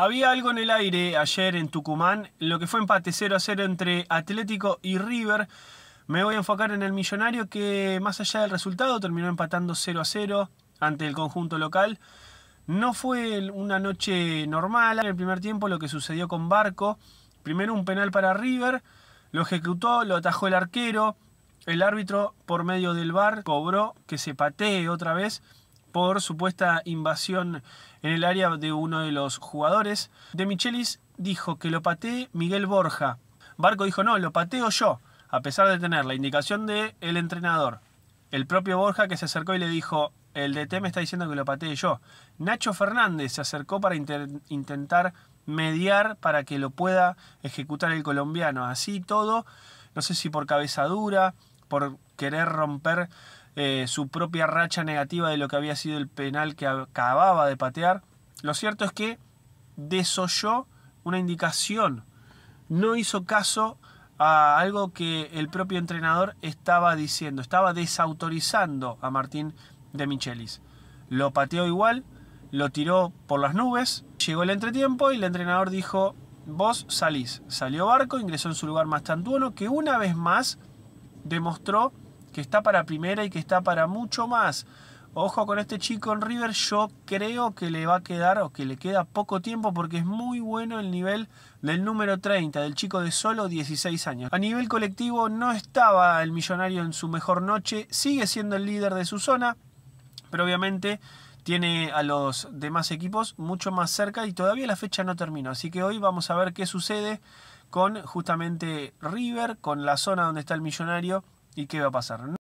Había algo en el aire ayer en Tucumán, lo que fue empate 0 a 0 entre Atlético y River. Me voy a enfocar en el millonario que más allá del resultado terminó empatando 0 a 0 ante el conjunto local. No fue una noche normal en el primer tiempo lo que sucedió con Barco. Primero un penal para River, lo ejecutó, lo atajó el arquero. El árbitro por medio del VAR cobró que se patee otra vez por supuesta invasión en el área de uno de los jugadores. De Michelis dijo que lo patee Miguel Borja. Barco dijo, no, lo pateo yo, a pesar de tener la indicación del el entrenador. El propio Borja que se acercó y le dijo, el DT me está diciendo que lo patee yo. Nacho Fernández se acercó para intentar mediar para que lo pueda ejecutar el colombiano. Así todo, no sé si por cabeza dura, por querer romper eh, su propia racha negativa de lo que había sido el penal que acababa de patear. Lo cierto es que desoyó una indicación, no hizo caso a algo que el propio entrenador estaba diciendo, estaba desautorizando a Martín de Michelis. Lo pateó igual, lo tiró por las nubes, llegó el entretiempo y el entrenador dijo, vos salís. Salió Barco, ingresó en su lugar más tantuono, que una vez más demostró que está para primera y que está para mucho más. Ojo con este chico en River, yo creo que le va a quedar o que le queda poco tiempo porque es muy bueno el nivel del número 30, del chico de solo 16 años. A nivel colectivo no estaba el millonario en su mejor noche, sigue siendo el líder de su zona, pero obviamente tiene a los demás equipos mucho más cerca y todavía la fecha no terminó. Así que hoy vamos a ver qué sucede con justamente River, con la zona donde está el millonario ¿Y qué va a pasar?